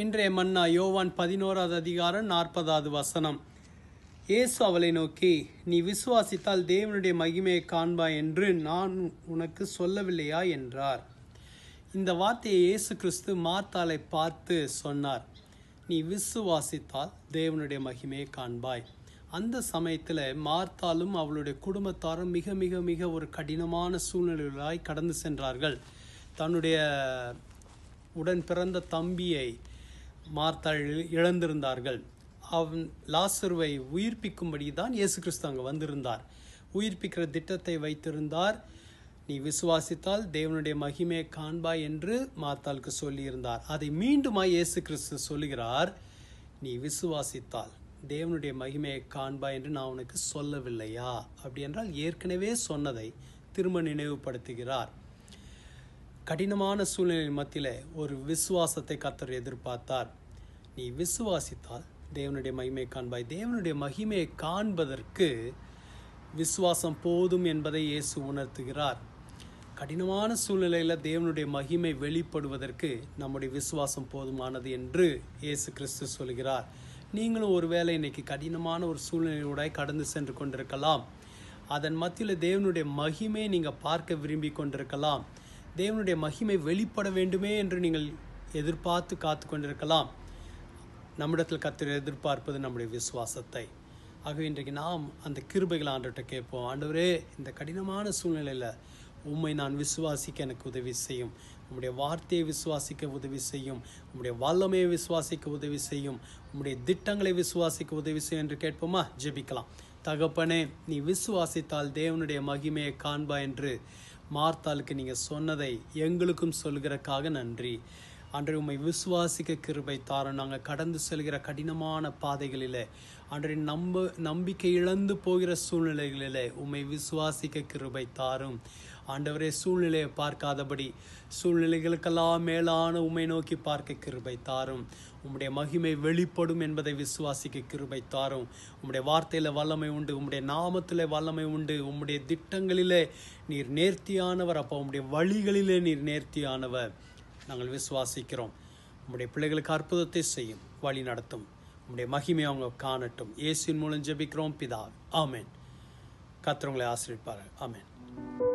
இன்றைய மன்னா யோவான் பதினோராவது அதிகாரம் நாற்பதாவது வசனம் இயேசு அவளை நோக்கி நீ விசுவாசித்தால் தேவனுடைய மகிமையை காண்பாய் என்று நான் உனக்கு சொல்லவில்லையா என்றார் இந்த வார்த்தையை இயேசு கிறிஸ்து மாத்தாலை பார்த்து சொன்னார் நீ விசுவாசித்தால் தேவனுடைய மகிமையை காண்பாய் அந்த சமயத்தில் மார்த்தாலும் அவளுடைய குடும்பத்தாரும் மிக மிக மிக ஒரு கடினமான சூழ்நிலைகளாய் கடந்து சென்றார்கள் தன்னுடைய உடன் பிறந்த தம்பியை மார்த்தாள் இழந்திருந்தார்கள் அவன் லாசுருவை உயிர்ப்பிக்கும்படி தான் இயேசு கிறிஸ்து அங்கே வந்திருந்தார் உயிர்ப்பிக்கிற திட்டத்தை வைத்திருந்தார் நீ விசுவாசித்தால் தேவனுடைய மகிமையை காண்பாய் என்று மார்த்தாளுக்கு சொல்லியிருந்தார் அதை மீண்டுமாய் இயேசு கிறிஸ்து சொல்கிறார் நீ விசுவாசித்தால் தேவனுடைய மகிமையை காண்பா என்று நான் உனக்கு சொல்லவில்லையா அப்படி என்றால் ஏற்கனவே சொன்னதை திரும்ப நினைவுபடுத்துகிறார் கடினமான சூழ்நிலை மத்தியில் ஒரு விசுவாசத்தை கத்தர் எதிர்பார்த்தார் நீ விசுவாசித்தால் தேவனுடைய மகிமையை காண்பாய் தேவனுடைய மகிமையை காண்பதற்கு விசுவாசம் போதும் என்பதை இயேசு உணர்த்துகிறார் கடினமான சூழ்நிலையில் தேவனுடைய மகிமை வெளிப்படுவதற்கு நம்முடைய விசுவாசம் போதுமானது என்று இயேசு கிறிஸ்து சொல்கிறார் நீங்களும் ஒருவேளை இன்னைக்கு கடினமான ஒரு சூழ்நிலையோடாய் கடந்து சென்று கொண்டிருக்கலாம் அதன் மத்தியில் தேவனுடைய மகிமையை நீங்கள் பார்க்க விரும்பி கொண்டிருக்கலாம் தேவனுடைய மகிமை வெளிப்பட வேண்டுமே என்று நீங்கள் எதிர்பார்த்து காத்து கொண்டிருக்கலாம் நம்மிடத்தில் கத்திர எதிர்பார்ப்பது நம்முடைய விசுவாசத்தை ஆகவே இன்றைக்கு நாம் அந்த கிருபைகள் ஆண்டுகிட்ட கேட்போம் ஆண்டவரே இந்த கடினமான சூழ்நிலையில் உண்மை நான் விசுவாசிக்க எனக்கு உதவி செய்யும் உம்முடைய வார்த்தையை விசுவாசிக்க உதவி செய்யும் உம்முடைய வல்லமையை விசுவாசிக்க உதவி செய்யும் உம்முடைய திட்டங்களை விசுவாசிக்க உதவி செய்யும் என்று கேட்போமா ஜெபிக்கலாம் தகப்பனே நீ விசுவாசித்தால் தேவனுடைய மகிமையை காண்பா என்று மார்த்தாளுக்கு நீங்கள் சொன்னதை எங்களுக்கும் சொல்கிறக்காக நன்றி அன்றை உண்மை விசுவாசிக்க கிருபை தாரும் நாங்கள் கடந்து செல்கிற கடினமான பாதைகளில் அன்றை நம்ப நம்பிக்கை இழந்து போகிற சூழ்நிலைகளில் உண்மை விசுவாசிக்க கிருபை தாரும் ஆண்டவரே சூழ்நிலையை பார்க்காதபடி சூழ்நிலைகளுக்கெல்லாம் மேலான உண்மை நோக்கி பார்க்க கிருபை தாரும் உம்முடைய மகிமை வெளிப்படும் என்பதை விசுவாசிக்க கிருபை தாரும் உம்முடைய வார்த்தையில் வல்லமை உண்டு உம்முடைய நாமத்தில் வல்லமை உண்டு உம்முடைய திட்டங்களிலே நீர் நேர்த்தியானவர் அப்போ உம்முடைய வழிகளிலே நீர் நேர்த்தியானவர் நாங்கள் விசுவாசிக்கிறோம் உம்முடைய பிள்ளைகளுக்கு அற்புதத்தை செய்யும் வழி நடத்தும் உம்முடைய மகிமை அவங்க காணட்டும் ஏசின் மூலம் ஜெபிக்கிறோம் பிதா ஆமேன் கத்துறவங்களை ஆசிரியப்பார்கள் ஆமேன்